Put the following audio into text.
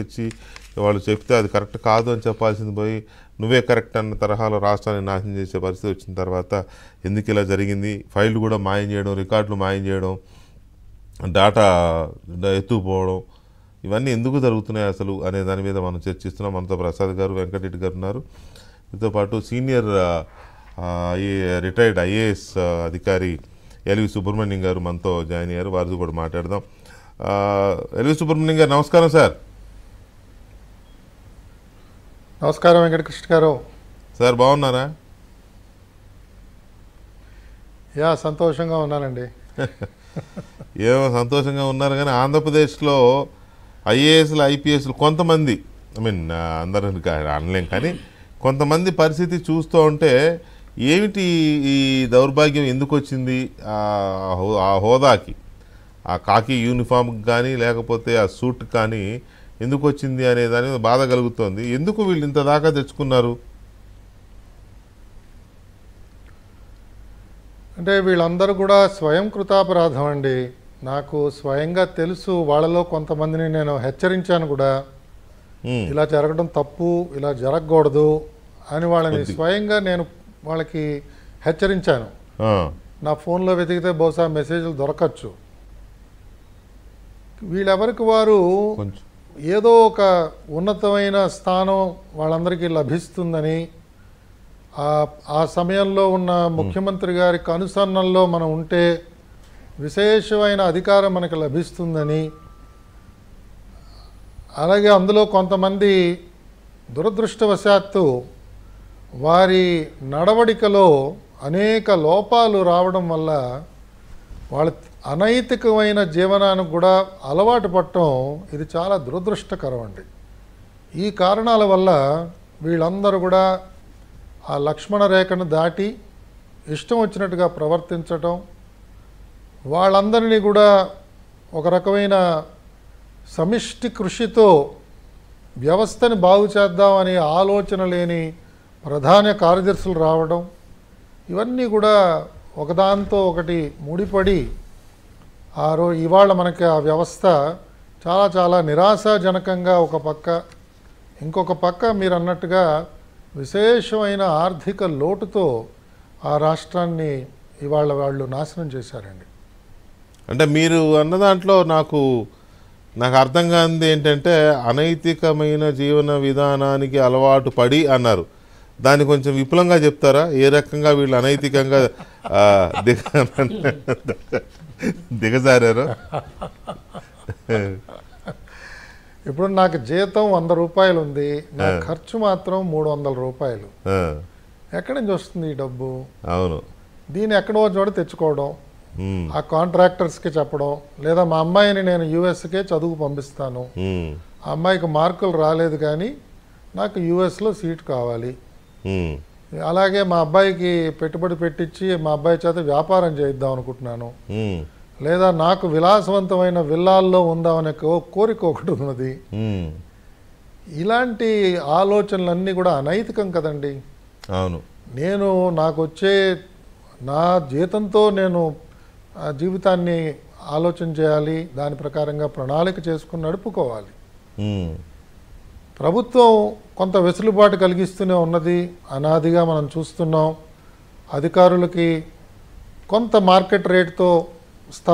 తెచ్చి వాళ్ళు చెప్తే అది కరెక్ట్ కాదు అని చెప్పాల్సింది పోయి నువ్వే కరెక్ట్ అన్న తరహాలో రాష్ట్రాన్ని నాశనం చేసే పరిస్థితి వచ్చిన తర్వాత ఎందుకు ఇలా జరిగింది ఫైళ్ళు కూడా మాయం చేయడం రికార్డులు మాయం చేయడం డాటా ఎత్తుకుపోవడం ఇవన్నీ ఎందుకు జరుగుతున్నాయి అసలు అనే దాని మీద మనం చర్చిస్తున్నాం మనతో ప్రసాద్ గారు వెంకటరెడ్డి గారు ఉన్నారు మీతో పాటు సీనియర్ రిటైర్డ్ ఐఏఎస్ అధికారి ఎల్వి సుబ్రహ్మణ్యం గారు మనతో జాయిన్ అయ్యారు వారితో కూడా మాట్లాడదాం ఎల్వి సుబ్రహ్మణ్యం గారు నమస్కారం సార్ నమస్కారం వెంకటకృష్ణ గారు సార్ బాగున్నారా యా సంతోషంగా ఉన్నానండి ఏమో సంతోషంగా ఉన్నారు కానీ ఆంధ్రప్రదేశ్లో ఐఏఎస్లు ఐపీఎస్లు కొంతమంది ఐ మీన్ అందరూ అనలేం కానీ కొంతమంది పరిస్థితి చూస్తూ ఉంటే ఏమిటి ఈ దౌర్భాగ్యం ఎందుకు వచ్చింది ఆ హోదాకి ఆ కాకి యూనిఫామ్కి కానీ లేకపోతే ఆ సూట్ కానీ ఎందుకు వచ్చింది అనే దాని మీద బాధ కలుగుతోంది ఎందుకు వీళ్ళు ఇంత దాకా తెచ్చుకున్నారు అంటే వీళ్ళందరూ కూడా స్వయం కృతాపరాధం అండి నాకు స్వయంగా తెలుసు వాళ్ళలో కొంతమందిని నేను హెచ్చరించాను కూడా ఇలా జరగడం తప్పు ఇలా జరగకూడదు అని వాళ్ళని స్వయంగా నేను వాళ్ళకి హెచ్చరించాను నా ఫోన్లో వెతికితే బహుశా మెసేజ్లు దొరకచ్చు వీళ్ళెవరికి వారు ఏదో ఒక ఉన్నతమైన స్థానం వాళ్ళందరికీ లభిస్తుందని ఆ సమయంలో ఉన్న ముఖ్యమంత్రి గారికి అనుసరణలో మనం ఉంటే విశేషమైన అధికారం మనకు లభిస్తుందని అలాగే అందులో కొంతమంది దురదృష్టవశాత్తు వారి నడవడికలో అనేక లోపాలు రావడం వల్ల వాళ్ళ అనైతికమైన జీవనానికి కూడా అలవాటు పడటం ఇది చాలా దురదృష్టకరం అండి ఈ కారణాల వల్ల వీళ్ళందరూ కూడా ఆ లక్ష్మణ రేఖను దాటి ఇష్టం వచ్చినట్టుగా ప్రవర్తించటం వాళ్ళందరినీ కూడా ఒక రకమైన సమిష్టి కృషితో వ్యవస్థని బాగు చేద్దామనే ఆలోచన లేని ప్రధాన కార్యదర్శులు రావడం ఇవన్నీ కూడా ఒకదాంతో ఒకటి ముడిపడి ఆ రోజు ఇవాళ మనకి ఆ వ్యవస్థ చాలా చాలా నిరాశాజనకంగా ఒక పక్క ఇంకొక పక్క మీరు అన్నట్టుగా విశేషమైన ఆర్థిక లోటుతో ఆ రాష్ట్రాన్ని ఇవాళ వాళ్ళు నాశనం చేశారండి అంటే మీరు అన్న దాంట్లో నాకు నాకు అర్థం కానిది ఏంటంటే అనైతికమైన జీవన విధానానికి అలవాటు పడి అన్నారు దాన్ని కొంచెం విపులంగా చెప్తారా ఏ రకంగా వీళ్ళు అనైతికంగా దిగ దిగజారారు ఇప్పుడు నాకు జీతం వంద రూపాయలు ఉంది నా ఖర్చు మాత్రం మూడు వందల రూపాయలు ఎక్కడి నుంచి వస్తుంది ఈ డబ్బు అవును దీన్ని ఎక్కడో చోట తెచ్చుకోవడం ఆ కాంట్రాక్టర్స్కి చెప్పడం లేదా మా అమ్మాయిని నేను యూఎస్కే చదువు పంపిస్తాను ఆ అమ్మాయికి మార్కులు రాలేదు కానీ నాకు యూఎస్లో సీట్ కావాలి అలాగే మా అబ్బాయికి పెట్టుబడి పెట్టించి మా అబ్బాయి చేత వ్యాపారం చేయిద్దాం అనుకుంటున్నాను లేదా నాకు విలాసవంతమైన విల్లాల్లో ఉందామనే కోరిక ఒకటి ఉన్నది ఇలాంటి ఆలోచనలన్నీ కూడా అనైతికం కదండి అవును నేను నాకు వచ్చే నా జీతంతో నేను జీవితాన్ని ఆలోచన చేయాలి దాని ప్రకారంగా ప్రణాళిక చేసుకుని నడుపుకోవాలి ప్రభుత్వం కొంత వెసులుబాటు కలిగిస్తూనే ఉన్నది అనాదిగా మనం చూస్తున్నాం అధికారులకి కొంత మార్కెట్ రేటుతో స్థలం